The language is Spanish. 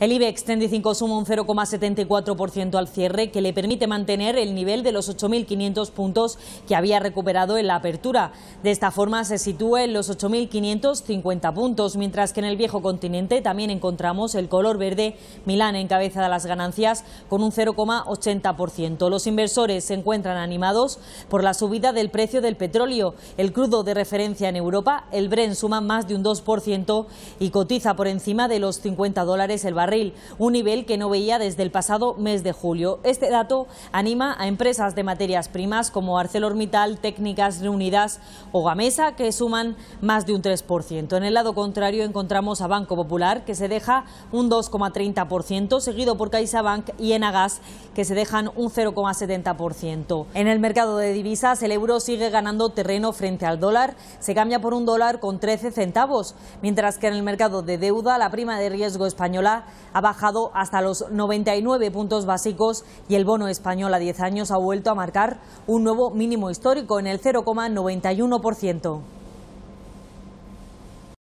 El IBEX e 35 suma un 0,74% al cierre, que le permite mantener el nivel de los 8.500 puntos que había recuperado en la apertura. De esta forma se sitúa en los 8.550 puntos, mientras que en el viejo continente también encontramos el color verde. Milán encabeza las ganancias con un 0,80%. Los inversores se encuentran animados por la subida del precio del petróleo. El crudo de referencia en Europa, el Bren, suma más de un 2% y cotiza por encima de los 50 dólares el barril un nivel que no veía desde el pasado mes de julio. Este dato anima a empresas de materias primas como ArcelorMittal, Técnicas Reunidas o Gamesa, que suman más de un 3%. En el lado contrario encontramos a Banco Popular, que se deja un 2,30%, seguido por CaixaBank y Enagas, que se dejan un 0,70%. En el mercado de divisas, el euro sigue ganando terreno frente al dólar, se cambia por un dólar con 13 centavos, mientras que en el mercado de deuda, la prima de riesgo española ha bajado hasta los 99 puntos básicos y el bono español a 10 años ha vuelto a marcar un nuevo mínimo histórico en el 0,91%.